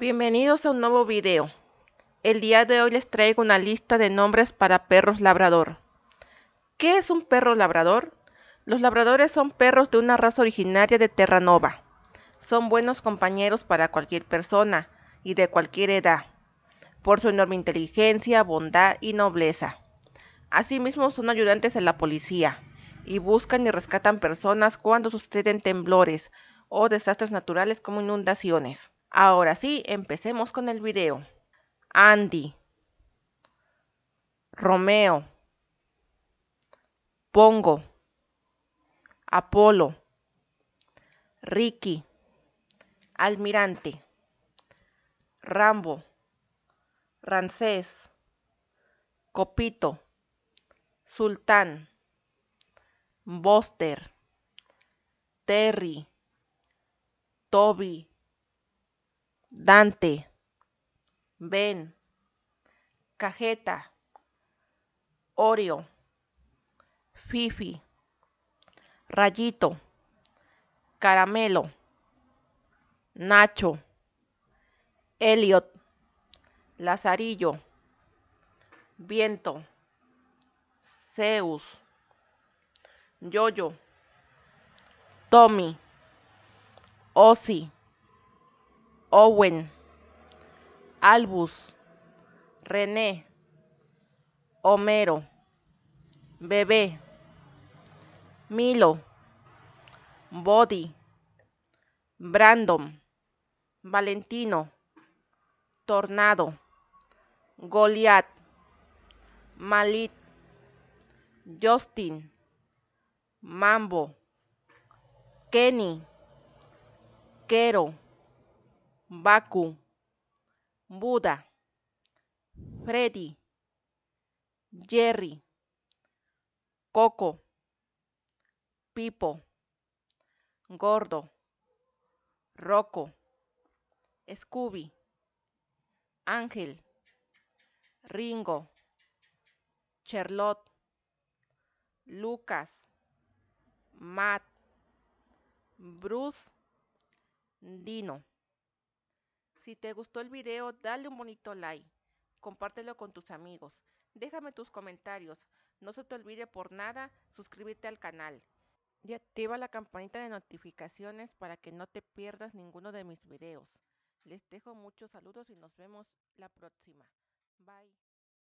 Bienvenidos a un nuevo video. El día de hoy les traigo una lista de nombres para perros labrador. ¿Qué es un perro labrador? Los labradores son perros de una raza originaria de Terranova. Son buenos compañeros para cualquier persona y de cualquier edad, por su enorme inteligencia, bondad y nobleza. Asimismo son ayudantes de la policía y buscan y rescatan personas cuando suceden temblores o desastres naturales como inundaciones. Ahora sí, empecemos con el video. Andy, Romeo, Pongo, Apolo, Ricky, Almirante, Rambo, Rancés, Copito, Sultán, Boster, Terry, Toby, Dante, Ben, Cajeta, Oreo, Fifi, Rayito, Caramelo, Nacho, Elliot, Lazarillo, Viento, Zeus, Yoyo, Tommy, Ozzy, Owen, Albus, René, Homero, Bebé, Milo, Body, Brandon, Valentino, Tornado, Goliat, Malit, Justin, Mambo, Kenny, Quero. Baku, Buda, Freddy, Jerry, Coco, Pipo, Gordo, Rocco, Scooby, Ángel, Ringo, Charlotte, Lucas, Matt, Bruce, Dino. Si te gustó el video, dale un bonito like, compártelo con tus amigos, déjame tus comentarios, no se te olvide por nada suscribirte al canal y activa la campanita de notificaciones para que no te pierdas ninguno de mis videos. Les dejo muchos saludos y nos vemos la próxima. Bye.